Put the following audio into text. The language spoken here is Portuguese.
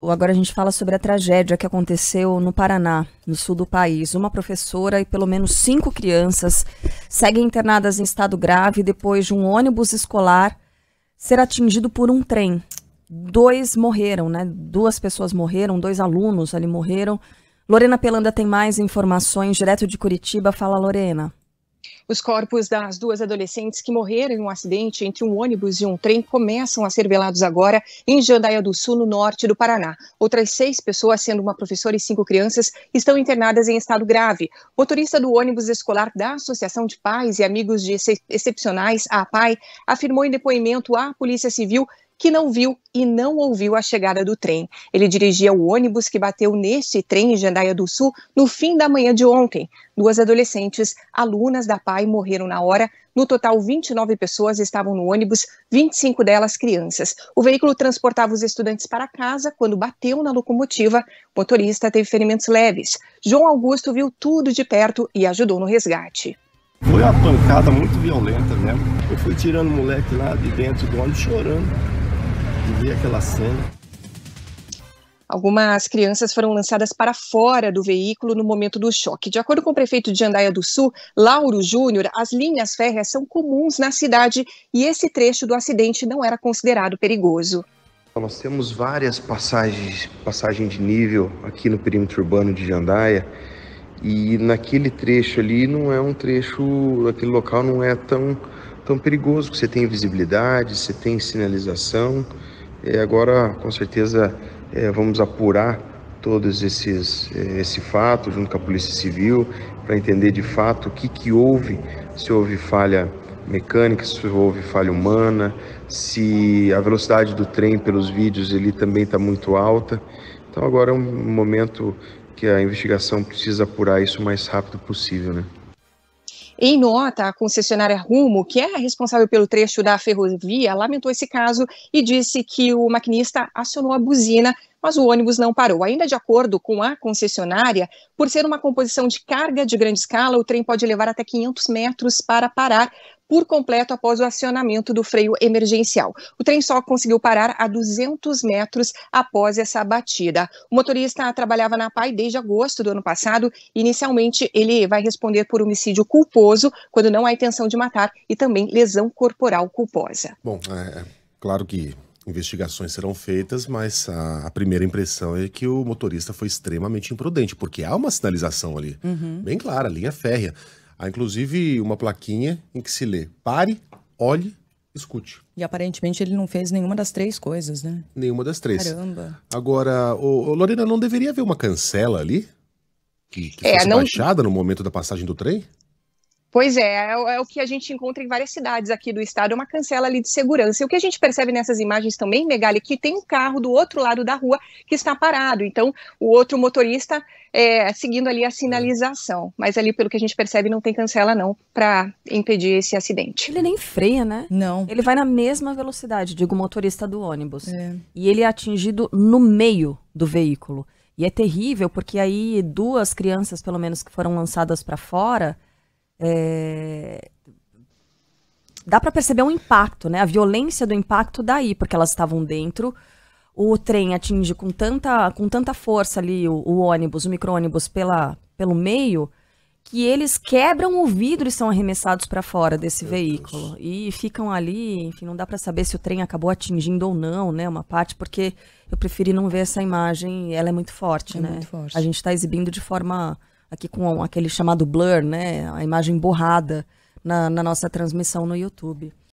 Agora a gente fala sobre a tragédia que aconteceu no Paraná, no sul do país. Uma professora e pelo menos cinco crianças seguem internadas em estado grave depois de um ônibus escolar ser atingido por um trem. Dois morreram, né? Duas pessoas morreram, dois alunos ali morreram. Lorena Pelanda tem mais informações direto de Curitiba. Fala, Lorena. Os corpos das duas adolescentes que morreram em um acidente entre um ônibus e um trem começam a ser velados agora em Jandaia do Sul, no norte do Paraná. Outras seis pessoas, sendo uma professora e cinco crianças, estão internadas em estado grave. Motorista do ônibus escolar da Associação de Pais e Amigos de Excepcionais, a APAI, afirmou em depoimento à Polícia Civil que não viu e não ouviu a chegada do trem. Ele dirigia o ônibus que bateu neste trem em Jandaia do Sul no fim da manhã de ontem. Duas adolescentes, alunas da PAI, morreram na hora. No total, 29 pessoas estavam no ônibus, 25 delas crianças. O veículo transportava os estudantes para casa quando bateu na locomotiva. O motorista teve ferimentos leves. João Augusto viu tudo de perto e ajudou no resgate. Foi uma pancada muito violenta mesmo. Eu fui tirando o moleque lá de dentro do ônibus chorando de ver aquela cena. Algumas crianças foram lançadas para fora do veículo no momento do choque. De acordo com o prefeito de Jandaia do Sul, Lauro Júnior, as linhas férreas são comuns na cidade e esse trecho do acidente não era considerado perigoso. Nós temos várias passagens, passagem de nível aqui no perímetro urbano de Jandaia e naquele trecho ali não é um trecho, aquele local não é tão, tão perigoso, você tem visibilidade, você tem sinalização. E agora, com certeza, é, vamos apurar todos esses é, esse fato junto com a Polícia Civil para entender de fato o que, que houve, se houve falha mecânica, se houve falha humana, se a velocidade do trem pelos vídeos ele também está muito alta. Então agora é um momento que a investigação precisa apurar isso o mais rápido possível, né? Em nota, a concessionária Rumo, que é responsável pelo trecho da ferrovia, lamentou esse caso e disse que o maquinista acionou a buzina, mas o ônibus não parou. Ainda de acordo com a concessionária, por ser uma composição de carga de grande escala, o trem pode levar até 500 metros para parar, por completo após o acionamento do freio emergencial. O trem só conseguiu parar a 200 metros após essa batida. O motorista trabalhava na PAI desde agosto do ano passado. Inicialmente, ele vai responder por homicídio culposo, quando não há intenção de matar, e também lesão corporal culposa. Bom, é, é claro que investigações serão feitas, mas a, a, primeira impressão é que o motorista foi extremamente imprudente, porque há uma sinalização ali, uhum. bem clara, linha férrea. Há inclusive uma plaquinha em que se lê: pare, olhe, escute. E aparentemente ele não fez nenhuma das três coisas, né? Nenhuma das três. Caramba. Agora, ô, ô, Lorena, não deveria haver uma cancela ali? Que, que é, fosse não... baixada no momento da passagem do trem? Pois é, é, é, o que a gente encontra em várias cidades aqui do estado, é uma cancela ali de segurança. E o que a gente percebe nessas imagens também, Megali, é que tem um carro do outro lado da rua que está parado. Então, o outro motorista é, seguindo ali a sinalização. Mas ali, pelo que a gente percebe, não tem cancela não para impedir esse acidente. Ele nem freia, né? Não. Ele vai na mesma velocidade, digo, o motorista do ônibus. É. E ele é atingido no meio do veículo. E é terrível, porque aí duas crianças, pelo menos, que foram lançadas para fora é... Dá para perceber um impacto, né? A violência do impacto daí, porque elas estavam dentro. O trem atinge com tanta, com tanta força ali o, o ônibus, o micro-ônibus pela, pelo meio, que eles quebram o vidro e são arremessados para fora desse Meu veículo. Deus. E ficam ali, enfim, não dá para saber se o trem acabou atingindo ou não, né? Uma parte, porque eu preferi não ver essa imagem, ela é muito forte, é né? Muito forte. A gente está exibindo de forma aqui com aquele chamado blur, né? A imagem borrada na, na nossa transmissão no YouTube.